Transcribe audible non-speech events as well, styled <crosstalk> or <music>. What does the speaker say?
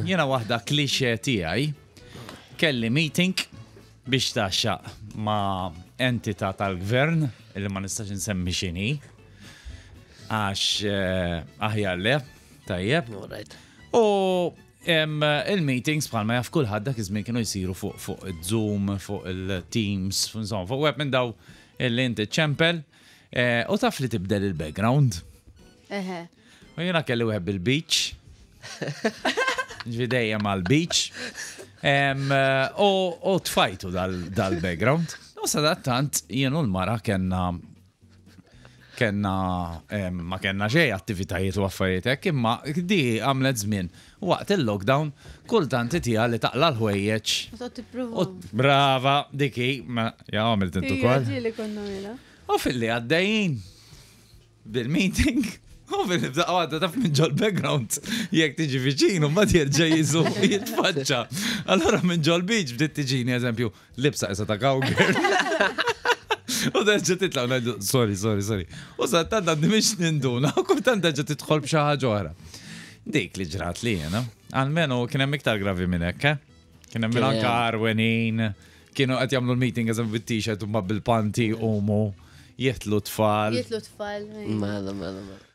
Jena wahda klixe tijaj, kelli meeting biex taxxaq ma entita tal-gvern, illi ma nistax nsemmi xini, għax eh, aħjar le, tajjeb. U il-meetings bħal ma jaf kullħad dak kienu jsiru fuq fuq Zoom, fuq il-Teams, insomma, fuq web minn daw illi inti ċempel, eh, u taf li tibdel il-background. U jena kelli wieħed bil-beach. <laughs> ġideja mal-beach. U eh, tfajtu dal-background. U sadattant jien u l-mara kena kena ma kena xej attivitajiet u affarijiet imma di għamlet żmien waqt il-lockdown kultant tija li taqla l-ħwejjeġ. Brava, diki, ma ja għamilt intu kol. U fil-li għaddejjin bil-meeting U fil għadda taf minn ġol background, jek tiġi viċin, un bat jizu jitfaċċa. Allora minn ġol biċ bdiet tiġini, eżempju, libsa jisa ta' cowgirl. <laughs> U daġġa titla' unajdu, sorry, sorry, sorry. U sa' ta' da' dimix ninduna, u kultan daġġa titħol bxaħġa oħra. Dik li ġrat li jena, għalmenu kienem iktar gravi minn eh? kienem minn anka kienu għat jamlu l-meeting għazem bit-t-shirt u ma bil-panti u mu, jitlu tfal. Jitlu tfal. Mela, mela, mela.